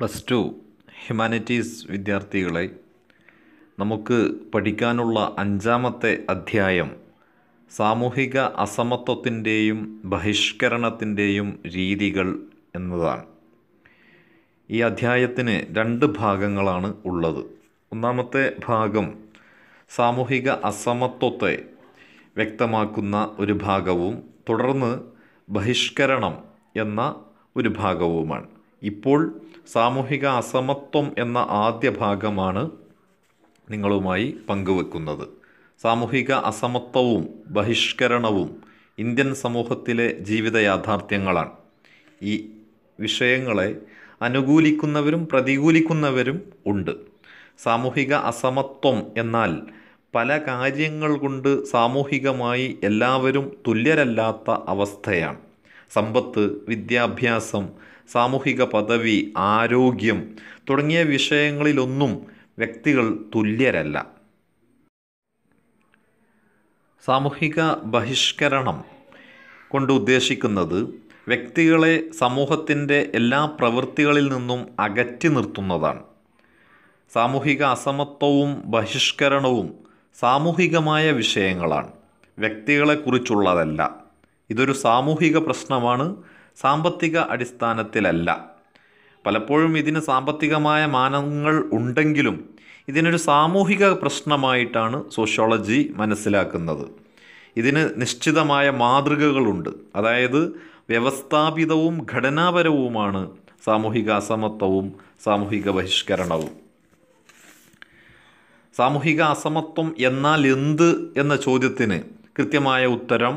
plus two humanities വിദ്യാർത്ഥികളെ നമുക്ക് പഠിക്കാനുള്ള അഞ്ചാമത്തെ അധ്യായം സാമൂഹിക അസമത്വത്തിൻ്റെയും ബഹിഷ്കരണത്തിൻ്റെയും രീതികൾ എന്നതാണ് ഈ അധ്യായത്തിന് രണ്ട് ഭാഗങ്ങളാണ് ഉള്ളത് ഒന്നാമത്തെ ഭാഗം സാമൂഹിക അസമത്വത്തെ വ്യക്തമാക്കുന്ന ഒരു ഭാഗവും തുടർന്ന് ബഹിഷ്കരണം എന്ന ഒരു ഭാഗവുമാണ് ഇപ്പോൾ സാമൂഹിക അസമത്വം എന്ന ആദ്യ ഭാഗമാണ് നിങ്ങളുമായി പങ്കുവെക്കുന്നത് സാമൂഹിക അസമത്വവും ബഹിഷ്കരണവും ഇന്ത്യൻ സമൂഹത്തിലെ ജീവിത യാഥാർത്ഥ്യങ്ങളാണ് ഈ വിഷയങ്ങളെ അനുകൂലിക്കുന്നവരും പ്രതികൂലിക്കുന്നവരും ഉണ്ട് സാമൂഹിക അസമത്വം എന്നാൽ പല കാര്യങ്ങൾ കൊണ്ട് സാമൂഹികമായി എല്ലാവരും തുല്യരല്ലാത്ത അവസ്ഥയാണ് സമ്പത്ത് വിദ്യാഭ്യാസം സാമൂഹിക പദവി ആരോഗ്യം തുടങ്ങിയ വിഷയങ്ങളിലൊന്നും വ്യക്തികൾ തുല്യരല്ല സാമൂഹിക ബഹിഷ്കരണം കൊണ്ട് ഉദ്ദേശിക്കുന്നത് വ്യക്തികളെ സമൂഹത്തിൻ്റെ എല്ലാ പ്രവൃത്തികളിൽ നിന്നും അകറ്റി നിർത്തുന്നതാണ് സാമൂഹിക അസമത്വവും ബഹിഷ്കരണവും സാമൂഹികമായ വിഷയങ്ങളാണ് വ്യക്തികളെക്കുറിച്ചുള്ളതല്ല ഇതൊരു സാമൂഹിക പ്രശ്നമാണ് സാമ്പത്തിക അടിസ്ഥാനത്തിലല്ല പലപ്പോഴും ഇതിന് സാമ്പത്തികമായ മാനങ്ങൾ ഉണ്ടെങ്കിലും ഇതിനൊരു സാമൂഹിക പ്രശ്നമായിട്ടാണ് സോഷ്യോളജി മനസ്സിലാക്കുന്നത് ഇതിന് നിശ്ചിതമായ മാതൃകകളുണ്ട് അതായത് വ്യവസ്ഥാപിതവും ഘടനാപരവുമാണ് സാമൂഹിക അസമത്വവും സാമൂഹിക ബഹിഷ്കരണവും സാമൂഹിക അസമത്വം എന്നാൽ എന്ത് എന്ന ചോദ്യത്തിന് കൃത്യമായ ഉത്തരം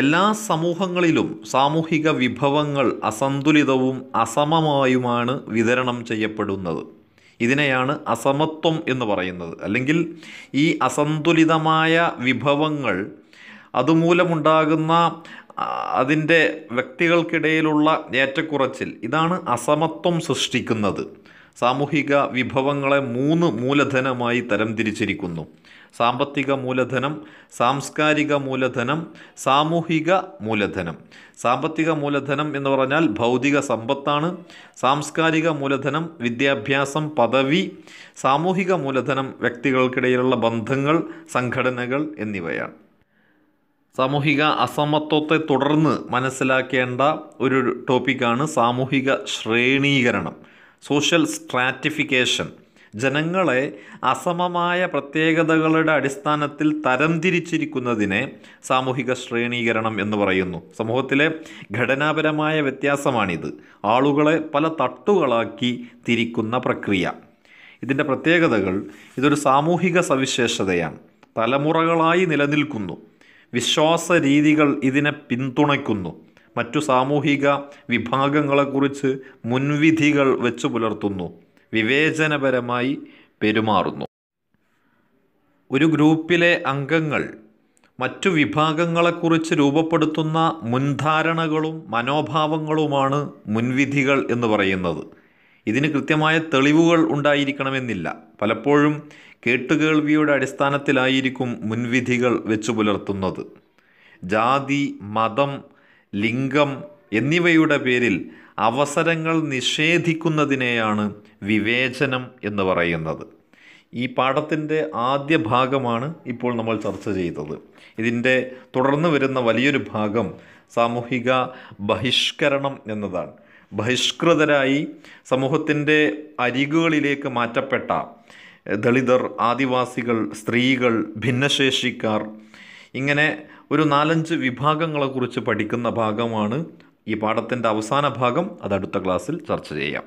എല്ലാ സമൂഹങ്ങളിലും സാമൂഹിക വിഭവങ്ങൾ അസന്തുലിതവും അസമമായുമാണ് വിതരണം ചെയ്യപ്പെടുന്നത് ഇതിനെയാണ് അസമത്വം എന്ന് പറയുന്നത് അല്ലെങ്കിൽ ഈ അസന്തുലിതമായ വിഭവങ്ങൾ അതുമൂലമുണ്ടാകുന്ന അതിൻ്റെ വ്യക്തികൾക്കിടയിലുള്ള ഏറ്റക്കുറച്ചിൽ ഇതാണ് അസമത്വം സൃഷ്ടിക്കുന്നത് സാമൂഹിക വിഭവങ്ങളെ മൂന്ന് മൂലധനമായി തരംതിരിച്ചിരിക്കുന്നു സാമ്പത്തിക മൂലധനം സാംസ്കാരിക മൂലധനം സാമൂഹിക മൂലധനം സാമ്പത്തിക മൂലധനം എന്ന് പറഞ്ഞാൽ ഭൗതിക സമ്പത്താണ് സാംസ്കാരിക മൂലധനം വിദ്യാഭ്യാസം പദവി സാമൂഹിക മൂലധനം വ്യക്തികൾക്കിടയിലുള്ള ബന്ധങ്ങൾ സംഘടനകൾ എന്നിവയാണ് സാമൂഹിക അസമത്വത്തെ തുടർന്ന് മനസ്സിലാക്കേണ്ട ഒരു ടോപ്പിക്കാണ് സാമൂഹിക ശ്രേണീകരണം സോഷ്യൽ സ്ട്രാറ്റിഫിക്കേഷൻ ജനങ്ങളെ അസമമായ പ്രത്യേകതകളുടെ അടിസ്ഥാനത്തിൽ തരംതിരിച്ചിരിക്കുന്നതിനെ സാമൂഹിക ശ്രേണീകരണം എന്ന് പറയുന്നു സമൂഹത്തിലെ ഘടനാപരമായ വ്യത്യാസമാണിത് ആളുകളെ പല തട്ടുകളാക്കി തിരിക്കുന്ന പ്രക്രിയ ഇതിൻ്റെ പ്രത്യേകതകൾ ഇതൊരു സാമൂഹിക സവിശേഷതയാണ് തലമുറകളായി നിലനിൽക്കുന്നു വിശ്വാസ രീതികൾ ഇതിനെ പിന്തുണയ്ക്കുന്നു മറ്റു സാമൂഹിക വിഭാഗങ്ങളെക്കുറിച്ച് മുൻവിധികൾ വെച്ചു പുലർത്തുന്നു വിവേചനപരമായി പെരുമാറുന്നു ഒരു ഗ്രൂപ്പിലെ അംഗങ്ങൾ മറ്റു വിഭാഗങ്ങളെക്കുറിച്ച് രൂപപ്പെടുത്തുന്ന മുൻധാരണകളും മനോഭാവങ്ങളുമാണ് മുൻവിധികൾ എന്ന് പറയുന്നത് ഇതിന് കൃത്യമായ തെളിവുകൾ ഉണ്ടായിരിക്കണമെന്നില്ല പലപ്പോഴും കേട്ടുകേൾവിയുടെ അടിസ്ഥാനത്തിലായിരിക്കും മുൻവിധികൾ വെച്ചു പുലർത്തുന്നത് ജാതി മതം ലിംഗം എന്നിവയുടെ പേരിൽ അവസരങ്ങൾ നിഷേധിക്കുന്നതിനെയാണ് വിവേചനം എന്ന് പറയുന്നത് ഈ പാഠത്തിൻ്റെ ആദ്യ ഭാഗമാണ് ഇപ്പോൾ നമ്മൾ ചർച്ച ചെയ്തത് ഇതിൻ്റെ തുടർന്ന് വരുന്ന വലിയൊരു ഭാഗം സാമൂഹിക ബഹിഷ്കരണം എന്നതാണ് ബഹിഷ്കൃതരായി സമൂഹത്തിൻ്റെ അരികുകളിലേക്ക് മാറ്റപ്പെട്ട ദളിതർ ആദിവാസികൾ സ്ത്രീകൾ ഭിന്നശേഷിക്കാർ ഇങ്ങനെ ഒരു നാലഞ്ച് വിഭാഗങ്ങളെക്കുറിച്ച് പഠിക്കുന്ന ഭാഗമാണ് ഈ പാഠത്തിൻ്റെ അവസാന ഭാഗം അത് അടുത്ത ക്ലാസ്സിൽ ചർച്ച ചെയ്യാം